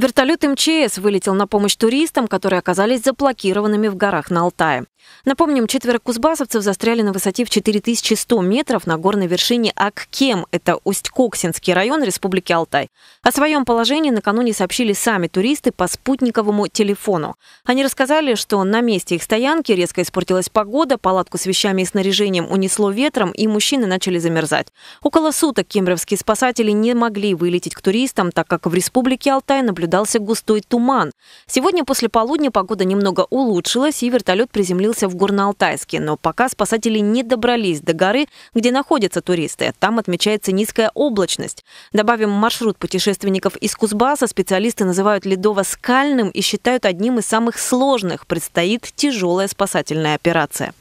Вертолет МЧС вылетел на помощь туристам, которые оказались заблокированными в горах на Алтае. Напомним, четверо кузбассовцев застряли на высоте в 4100 метров на горной вершине Аккем, это Усть-Коксинский район Республики Алтай. О своем положении накануне сообщили сами туристы по спутниковому телефону. Они рассказали, что на месте их стоянки резко испортилась погода, палатку с вещами и снаряжением унесло ветром, и мужчины начали замерзать. Около суток кемеровские спасатели не могли вылететь к туристам, так как в Республике Алтай наблюдался густой туман. Сегодня после полудня погода немного улучшилась, и вертолет приземлился приземлился в Горно-Алтайске, но пока спасатели не добрались до горы, где находятся туристы. Там отмечается низкая облачность. Добавим маршрут путешественников из Кузбасса. Специалисты называют ледово-скальным и считают одним из самых сложных. Предстоит тяжелая спасательная операция.